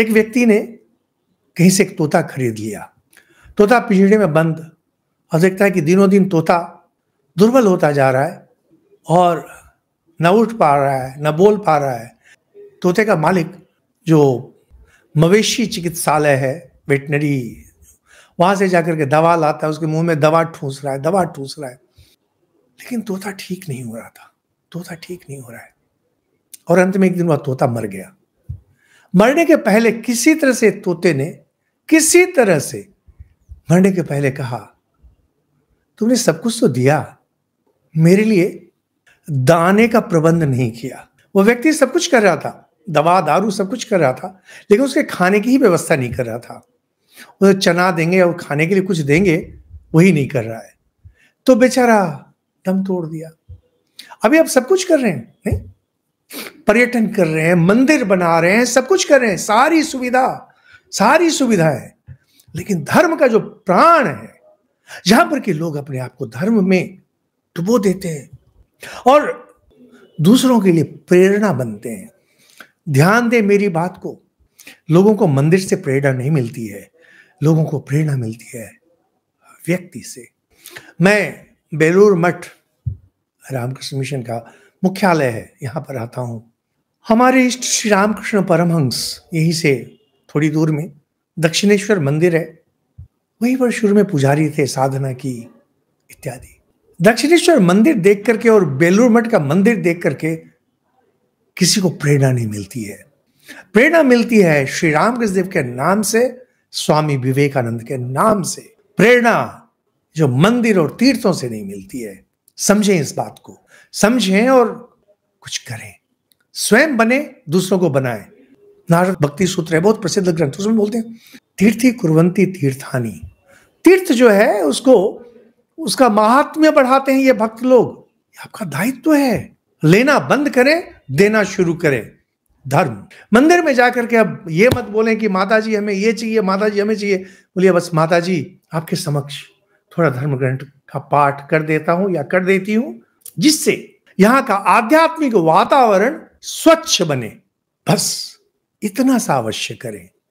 एक व्यक्ति ने कहीं से एक तोता खरीद लिया तोता पिंजड़े में बंद और देखता है कि दिनों दिन तोता दुर्बल होता जा रहा है और न उठ पा रहा है न बोल पा रहा है तोते का मालिक जो मवेशी चिकित्सालय है वेटनरी वहां से जाकर के दवा लाता है उसके मुंह में दवा ठूस रहा है दवा ठूस रहा है लेकिन तोता ठीक नहीं हो रहा था तोता ठीक नहीं हो रहा है और अंत में एक दिन वह तोता मर गया मरने के पहले किसी तरह से तोते ने किसी तरह से मरने के पहले कहा तुमने सब कुछ तो दिया मेरे लिए दाने का प्रबंध नहीं किया वो व्यक्ति सब कुछ कर रहा था दवा दारू सब कुछ कर रहा था लेकिन उसके खाने की ही व्यवस्था नहीं कर रहा था उसे चना देंगे और खाने के लिए कुछ देंगे वही नहीं कर रहा है तो बेचारा दम तोड़ दिया अभी आप सब कुछ कर रहे हैं नहीं पर्यटन कर रहे हैं मंदिर बना रहे हैं सब कुछ कर रहे हैं सारी सुविधा सारी सुविधा है लेकिन धर्म का जो प्राण है जहां पर कि लोग अपने आप को धर्म में डुबो देते हैं और दूसरों के लिए प्रेरणा बनते हैं ध्यान दे मेरी बात को लोगों को मंदिर से प्रेरणा नहीं मिलती है लोगों को प्रेरणा मिलती है व्यक्ति से मैं बेलूर मठ रामकृष्ण मिशन का मुख्यालय है यहां पर आता हूं हमारे इष्ट श्री रामकृष्ण परमहंस यहीं से थोड़ी दूर में दक्षिणेश्वर मंदिर है वहीं पर शुरू में पुजारी थे साधना की इत्यादि दक्षिणेश्वर मंदिर देख करके और बेलूर मठ का मंदिर देख करके किसी को प्रेरणा नहीं मिलती है प्रेरणा मिलती है श्री रामकृष्ण देव के नाम से स्वामी विवेकानंद के नाम से प्रेरणा जो मंदिर और तीर्थों से नहीं मिलती है समझें इस बात को समझें और कुछ करें स्वयं बने दूसरों को बनाए नारद भक्ति सूत्र है बहुत प्रसिद्ध ग्रंथ उसमें बोलते हैं तीर्थी कुरवंती तीर्थानी तीर्थ जो है उसको उसका महात्म्य बढ़ाते हैं ये भक्त लोग आपका दायित्व तो है लेना बंद करें देना शुरू करें धर्म मंदिर में जाकर के अब ये मत बोलें कि माता जी हमें ये चाहिए माता जी हमें चाहिए बोलिए बस माता जी आपके समक्ष थोड़ा धर्म ग्रंथ का पाठ कर देता हूं या कर देती हूं जिससे यहाँ का आध्यात्मिक वातावरण स्वच्छ बने बस इतना सा अवश्य करें